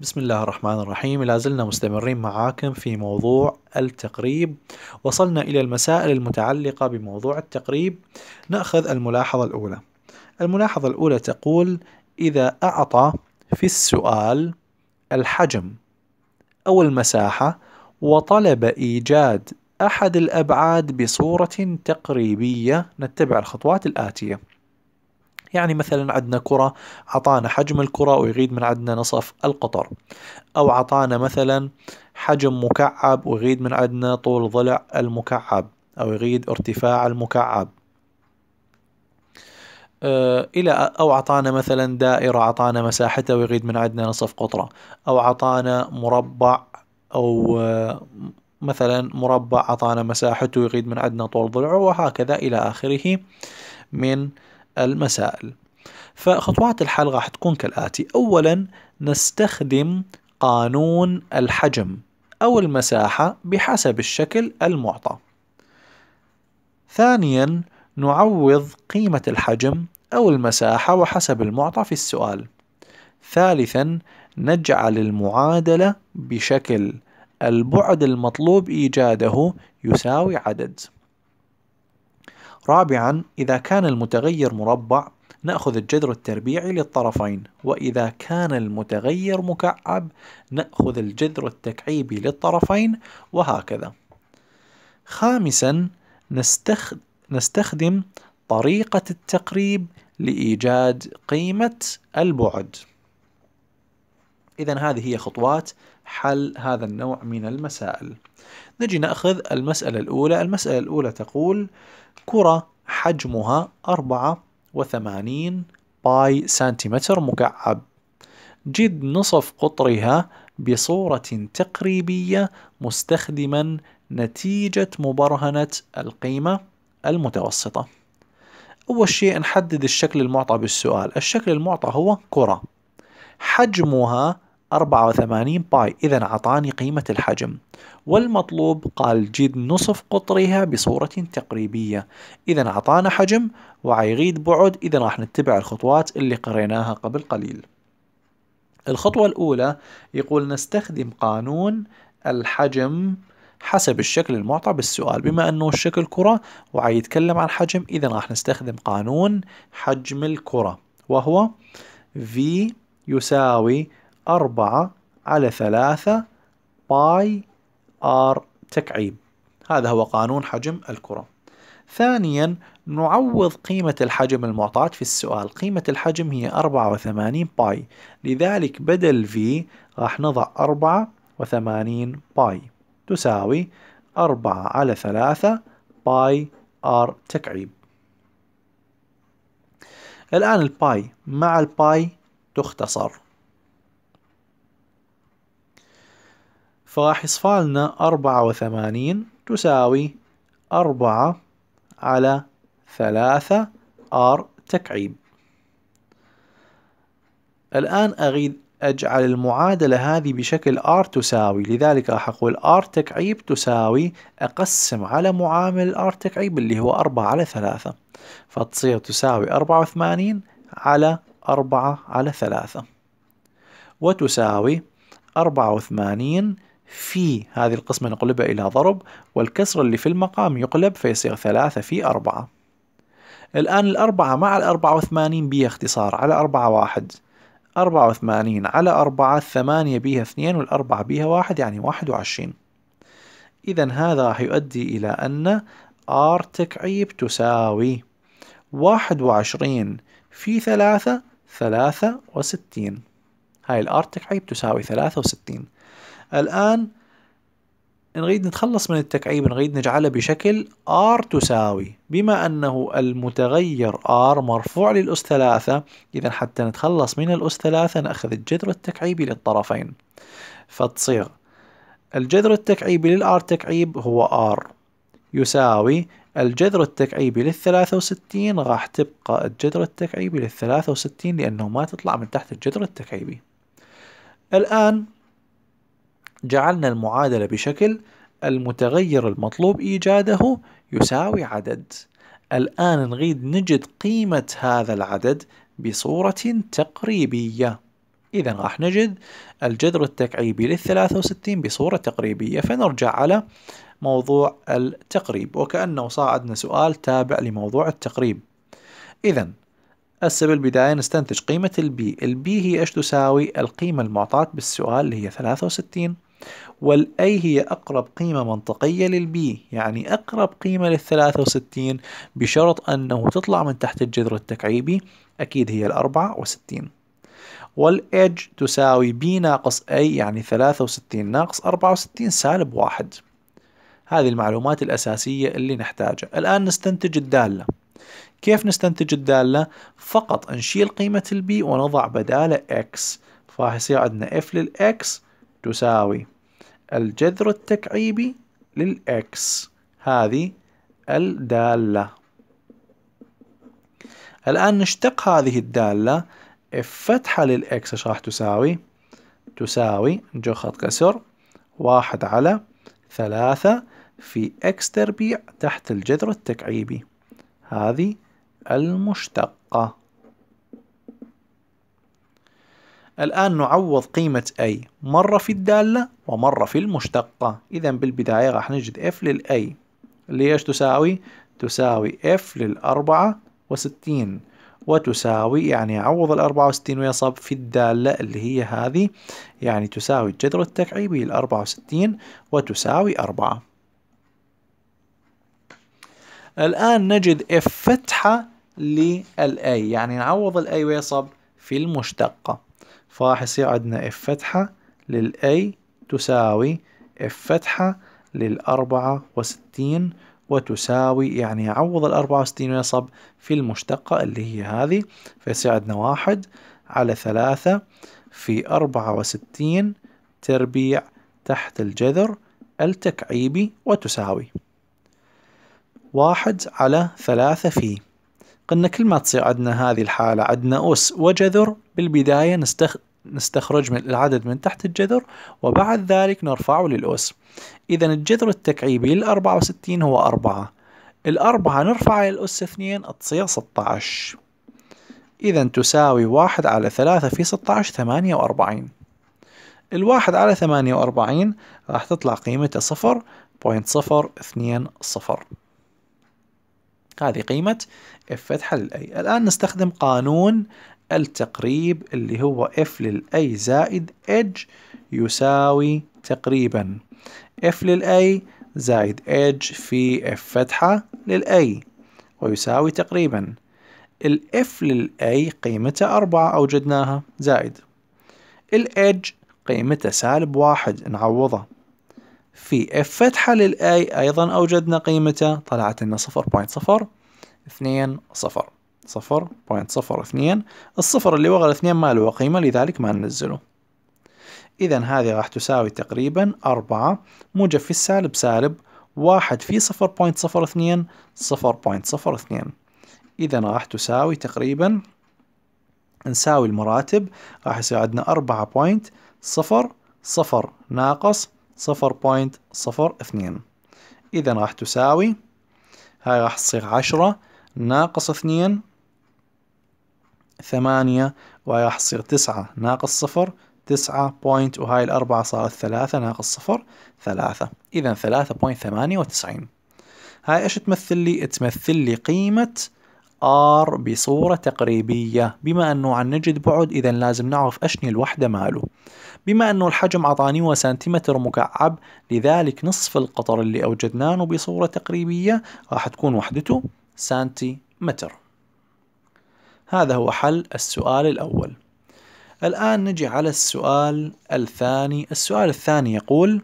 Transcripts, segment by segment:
بسم الله الرحمن الرحيم لا زلنا مستمرين معاكم في موضوع التقريب وصلنا إلى المسائل المتعلقة بموضوع التقريب نأخذ الملاحظة الأولى الملاحظة الأولى تقول إذا أعطى في السؤال الحجم أو المساحة وطلب إيجاد أحد الأبعاد بصورة تقريبية نتبع الخطوات الآتية يعني مثلا عندنا كرة عطانا حجم الكرة ويغيد من عندنا نصف القطر أو عطانا مثلا حجم مكعب ويغيد من عندنا طول ضلع المكعب أو يغيد ارتفاع المكعب آه، إلى أو عطانا مثلا دائرة عطانا مساحتها ويغيد من عندنا نصف قطرة أو عطانا مربع أو آه، مثلا مربع عطانا مساحته ويغيد من عندنا طول ضلعه وهكذا إلى آخره من المسائل فخطوات الحل راح تكون كالآتي أولا نستخدم قانون الحجم أو المساحة بحسب الشكل المعطى ثانيا نعوض قيمة الحجم أو المساحة وحسب المعطى في السؤال ثالثا نجعل المعادلة بشكل البعد المطلوب إيجاده يساوي عدد رابعا إذا كان المتغير مربع نأخذ الجذر التربيعي للطرفين وإذا كان المتغير مكعب نأخذ الجذر التكعيبي للطرفين وهكذا خامسا نستخدم طريقة التقريب لإيجاد قيمة البعد إذا هذه هي خطوات حل هذا النوع من المسائل نجي نأخذ المسألة الأولى المسألة الأولى تقول كرة حجمها 84 باي سنتيمتر مكعب جد نصف قطرها بصورة تقريبية مستخدما نتيجة مبرهنة القيمة المتوسطة أول شيء نحدد الشكل المعطى بالسؤال الشكل المعطى هو كرة حجمها 84 باي إذا أعطاني قيمة الحجم والمطلوب قال جد نصف قطرها بصورة تقريبية إذا أعطانا حجم وعيغيد بعد إذا راح نتبع الخطوات اللي قريناها قبل قليل الخطوة الأولى يقول نستخدم قانون الحجم حسب الشكل المعطى بالسؤال بما أنه الشكل كرة وعيتكلم عن حجم إذا راح نستخدم قانون حجم الكرة وهو V يساوي أربعة على ثلاثة باي آر تكعيب هذا هو قانون حجم الكرة ثانيا نعوض قيمة الحجم المعطاة في السؤال قيمة الحجم هي 84 باي لذلك بدل في راح نضع 84 باي تساوي 4 على 3 باي ار تكعيب الآن الباي مع الباي تختصر فراح يصفالنا أربعة وثمانين تساوي أربعة على ثلاثة R تكعيب الآن أريد أجعل المعادلة هذه بشكل R تساوي لذلك راح أقول R تكعيب تساوي أقسم على معامل R تكعيب اللي هو أربعة على ثلاثة فتصير تساوي أربعة وثمانين على أربعة على ثلاثة وتساوي أربعة وثمانين في هذه القسمة نقلبها إلى ضرب والكسر اللي في المقام يقلب فيصير ثلاثة في أربعة الآن الأربعة مع الأربعة وثمانين بيها اختصار على أربعة واحد أربعة وثمانين على أربعة ثمانية بيها اثنين والأربعة بيها واحد يعني واحد وعشرين إذا هذا راح يؤدي إلى أن R تكعيب تساوي واحد وعشرين في ثلاثة ثلاثة وستين هاي الآر تكعيب تساوي ثلاثة وستين الآن نريد نتخلص من التكعيب نريد نجعله بشكل R تساوي بما أنه المتغير R مرفوع للأس ثلاثة إذا حتى نتخلص من الأس ثلاثة نأخذ الجذر التكعيبي للطرفين فتصير الجذر التكعيبي للآر تكعيب هو R يساوي الجذر التكعيبي للثلاثة وستين راح تبقى الجذر التكعيبي للثلاثة وستين لأنه ما تطلع من تحت الجذر التكعيبي الآن جعلنا المعادلة بشكل المتغير المطلوب إيجاده يساوي عدد الآن نريد نجد قيمة هذا العدد بصورة تقريبية إذا راح نجد الجذر التكعيبي لل 63 بصورة تقريبية فنرجع على موضوع التقريب وكأنه صاعدنا سؤال تابع لموضوع التقريب إذا هسه بالبداية نستنتج قيمة البي البي هي إيش تساوي القيمة المعطاة بالسؤال اللي هي 63 والاي هي اقرب قيمة منطقية للبي يعني اقرب قيمة للثلاثة وستين بشرط انه تطلع من تحت الجذر التكعيبي اكيد هي الاربعة وستين والإج تساوي بي ناقص أي يعني ثلاثة وستين ناقص أربعة وستين سالب واحد هذه المعلومات الأساسية اللي نحتاجها الآن نستنتج الدالة كيف نستنتج الدالة؟ فقط نشيل قيمة البي ونضع بداله X فراح يصير عندنا F للX تساوي الجذر التكعيبي للإكس هذه الدالة الآن نشتق هذه الدالة اف فتحة للإكس ايش راح تساوي؟ تساوي نجو خط كسر واحد على ثلاثة في إكس تربيع تحت الجذر التكعيبي هذه المشتقة الآن نعوض قيمة A مرة في الدالة ومرة في المشتقة إذا بالبداية راح نجد F لل A اللي إيش تساوي؟ تساوي F للأربعة وستين وتساوي يعني أعوض الأربعة وستين ويصب في الدالة اللي هي هذه يعني تساوي الجذر التكعيبي الأربعة وستين وتساوي أربعة الآن نجد F فتحة للأي يعني نعوض الأي ويصب في المشتقة فراح يصير عندنا اف فتحة للأي تساوي اف فتحة للأربعة وستين وتساوي يعني يعوض الأربعة وستين ويصب في المشتقة اللي هي هذه فيصير عندنا واحد على ثلاثة في أربعة وستين تربيع تحت الجذر التكعيبي وتساوي واحد على ثلاثة في قلنا كل ما تصير عندنا هذه الحالة عندنا أس وجذر بالبداية نستخ... نستخرج من العدد من تحت الجذر وبعد ذلك نرفعه للأس إذا الجذر التكعيبي للأربعة وستين هو أربعة الأربعة نرفعها للأس اثنين تصير ستة عشر إذا تساوي واحد على ثلاثة في ستة عشر ثمانية وأربعين الواحد على ثمانية وأربعين راح تطلع قيمته صفر بوينت صفر اثنين صفر هذه قيمة F فتحة للأي الآن نستخدم قانون التقريب اللي هو f للأي زائد إج يساوي تقريبا f للأي زائد إج في f فتحة للأي ويساوي تقريبا الاف للاي قيمته أربعة أوجدناها زائد الإج قيمته سالب واحد نعوضه في اف فتحة للاي أيضا أوجدنا قيمته طلعت لنا صفر صفر اثنين صفر صفر بوينت صفر اثنين الصفر اللي وراء الاثنين ما له قيمة لذلك ما ننزله إذا هذه راح تساوي تقريبا أربعة موجب في السالب سالب واحد في صفر بوينت صفر اثنين صفر بوينت صفر اثنين إذا راح تساوي تقريبا نساوي المراتب راح يصير عندنا أربعة بوينت صفر صفر ناقص صفر بوينت صفر اثنين إذا راح تساوي هاي راح تصير عشرة ناقص اثنين ثمانية تصير تسعة ناقص صفر تسعة بوينت وهاي الأربعة صارت ثلاثة ناقص صفر ثلاثة إذا ثلاثة بوينت ثمانية وتسعين هاي إيش تمثل لي؟ تمثل لي قيمة R بصورة تقريبية بما أنه عن نجد بعد إذا لازم نعرف أشني الوحدة ماله بما أنه الحجم عطاني هو سنتيمتر مكعب لذلك نصف القطر اللي أوجدناه بصورة تقريبية راح تكون وحدته سنتيمتر هذا هو حل السؤال الأول الآن نجي على السؤال الثاني السؤال الثاني يقول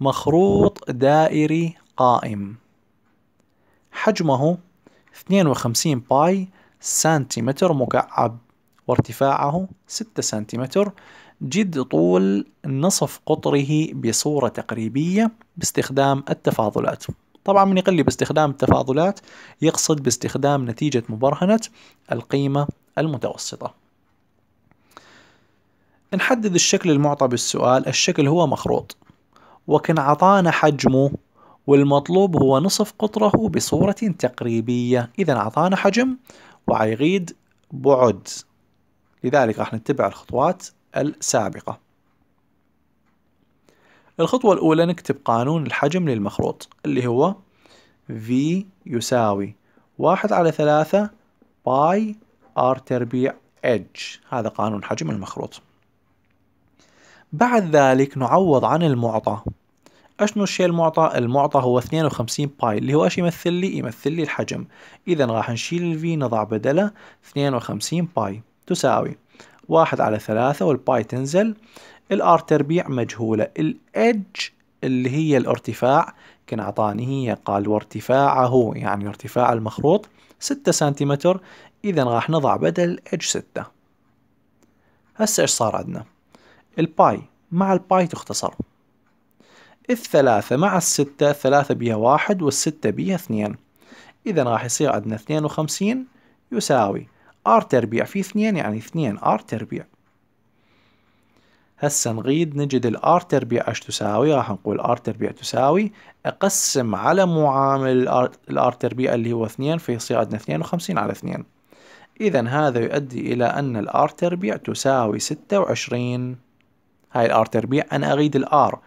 مخروط دائري قائم حجمه 52 باي سنتيمتر مكعب وارتفاعه 6 سنتيمتر جد طول نصف قطره بصورة تقريبية باستخدام التفاضلات طبعا من يقل باستخدام التفاضلات يقصد باستخدام نتيجة مبرهنة القيمة المتوسطة نحدد الشكل المعطى بالسؤال الشكل هو مخروط وكان عطانا حجمه والمطلوب هو نصف قطره بصورة تقريبية إذا عطانا حجم وعيغيد بعد لذلك راح نتبع الخطوات السابقة الخطوة الأولى نكتب قانون الحجم للمخروط اللي هو V يساوي واحد على ثلاثة باي R تربيع H هذا قانون حجم المخروط بعد ذلك نعوض عن المعطى اشنو الشيء المعطى؟ المعطى هو 52 باي اللي هو أش يمثل لي؟ يمثل لي الحجم اذا راح نشيل الفي نضع بدله 52 باي تساوي واحد على ثلاثة والباي تنزل الار تربيع مجهولة الإج اللي هي الارتفاع كان أعطاني هي قال وارتفاعه يعني ارتفاع المخروط ستة سنتيمتر إذا راح نضع بدل إج ستة هسه إيش صار عندنا الباي مع الباي تختصر الثلاثة مع الستة الثلاثة بيها واحد والستة بيها اثنين إذا راح يصير عندنا اثنين وخمسين يساوي ار تربيع في اثنين يعني اثنين ار تربيع هسه نغيد نجد الار تربيع اش تساوي راح نقول ار تربيع تساوي اقسم على معامل الار تربيع اللي هو اثنين فيصير عندنا اثنين وخمسين على اثنين اذا هذا يؤدي الى ان الار تربيع تساوي ستة وعشرين هاي الار تربيع انا اريد الار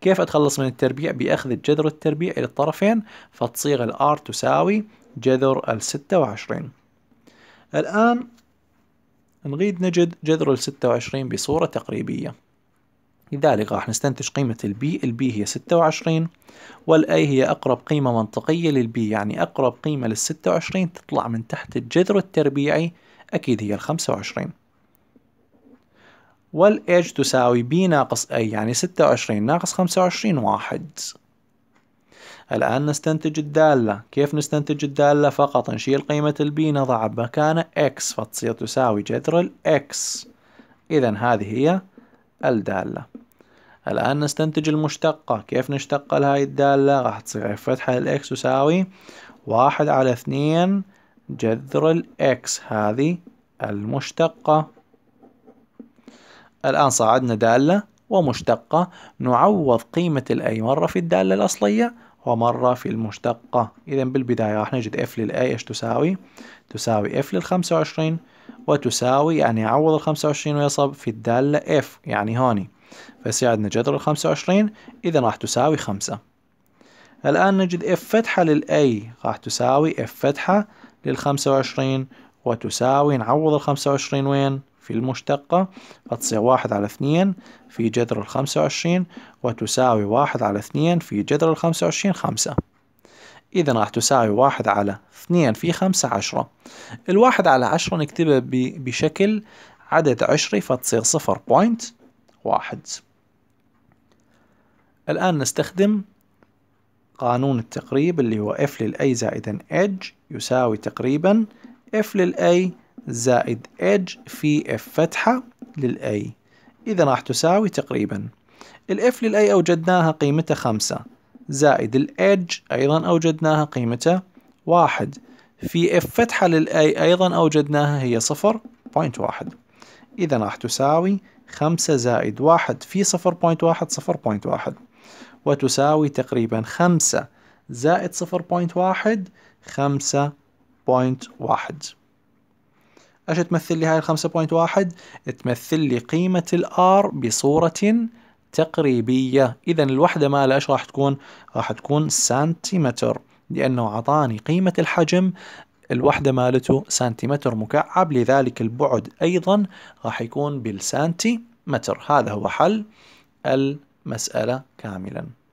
كيف اتخلص من التربيع باخذ جذر التربيع الى الطرفين فتصير الار تساوي جذر الستة وعشرين الان نريد نجد جذر الستة وعشرين بصورة تقريبية لذلك راح نستنتج قيمة البي البي هي ستة وعشرين والاي هي أقرب قيمة منطقية للبي يعني أقرب قيمة للستة وعشرين تطلع من تحت الجذر التربيعي أكيد هي الخمسة وعشرين والإج تساوي بي ناقص أي يعني ستة وعشرين ناقص خمسة وعشرين واحد الآن نستنتج الدالة كيف نستنتج الدالة فقط نشيل قيمة البي نضع بمكانه x فتصير تساوي جذر x إذا هذه هي الدالة الآن نستنتج المشتقة كيف نشتق لهاي الدالة راح تصير f فتحة الإكس تساوي واحد على اثنين جذر الإكس هذه المشتقة الآن صعدنا دالة ومشتقة نعوض قيمة الأي مرة في الدالة الأصلية ومرة في المشتقة إذا بالبداية راح نجد f للأي إيش تساوي تساوي f للخمسة وعشرين وتساوي يعني يعوض الخمسة وعشرين ويصب في الدالة f يعني هوني فيصير عندنا جذر الخمسة وعشرين إذا راح تساوي خمسة الآن نجد f فتحة للأي راح تساوي f فتحة للخمسة وعشرين وتساوي نعوض الخمسة وعشرين وين في المشتقة فتصير واحد على اثنين في جذر الخمسة وعشرين وتساوي واحد على اثنين في جذر الخمسة وعشرين خمسة إذا راح تساوي واحد على اثنين في خمسة عشرة الواحد على عشرة نكتبه بشكل عدد عشري فتصير صفر بوينت واحد الآن نستخدم قانون التقريب اللي هو f للأي زائدا h يساوي تقريبا f للأي زائد edge في f فتحة للأي إذا راح تساوي تقريبا الإف للأي أوجدناها قيمته خمسة زائد الإدج أيضا أوجدناها قيمته واحد في إف فتحة للأي أيضا أوجدناها هي صفر بوينت واحد إذا راح تساوي خمسة زائد واحد في صفر بوينت واحد صفر بوينت واحد وتساوي تقريبا خمسة زائد صفر بوينت واحد خمسة بوينت واحد ايش تمثل لي هاي الخمسة بوينت واحد تمثل لي قيمة الار بصورة تقريبية إذا الوحدة مالها ايش راح تكون راح تكون سنتيمتر لأنه أعطاني قيمة الحجم الوحدة مالته سنتيمتر مكعب لذلك البعد أيضا راح يكون بالسنتيمتر هذا هو حل المسألة كاملا